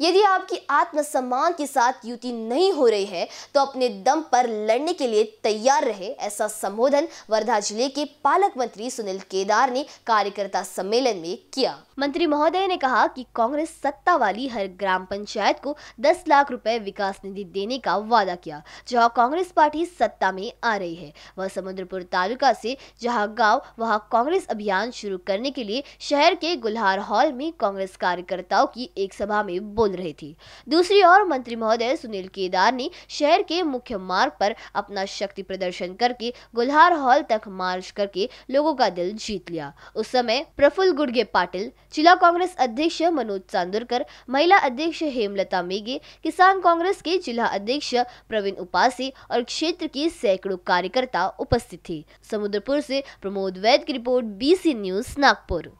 यदि आपकी आत्मसम्मान के साथ युति नहीं हो रही है तो अपने दम पर लड़ने के लिए तैयार रहे ऐसा संबोधन वर्धा जिले के पालक मंत्री सुनील केदार ने कार्यकर्ता सम्मेलन में किया मंत्री महोदय ने कहा कि कांग्रेस सत्ता वाली हर ग्राम पंचायत को 10 लाख रुपए विकास निधि देने का वादा किया जहां कांग्रेस पार्टी सत्ता में आ रही है वह समुद्रपुर तालुका से जहाँ गाँव वहाँ कांग्रेस अभियान शुरू करने के लिए शहर के गुल्हार हॉल में कांग्रेस कार्यकर्ताओं की एक सभा में बोल बोल रही थी दूसरी ओर मंत्री महोदय सुनील केदार ने शहर के मुख्य मार्ग पर अपना शक्ति प्रदर्शन करके गुल्हार हॉल तक मार्च करके लोगों का दिल जीत लिया उस समय प्रफुल्ल गुड़गे पाटिल जिला कांग्रेस अध्यक्ष मनोज चांदुरकर महिला अध्यक्ष हेमलता मेघे किसान कांग्रेस के जिला अध्यक्ष प्रवीण उपासी और क्षेत्र के सैकड़ों कार्यकर्ता उपस्थित थे समुद्रपुर से प्रमोद वैद की रिपोर्ट बीसी न्यूज नागपुर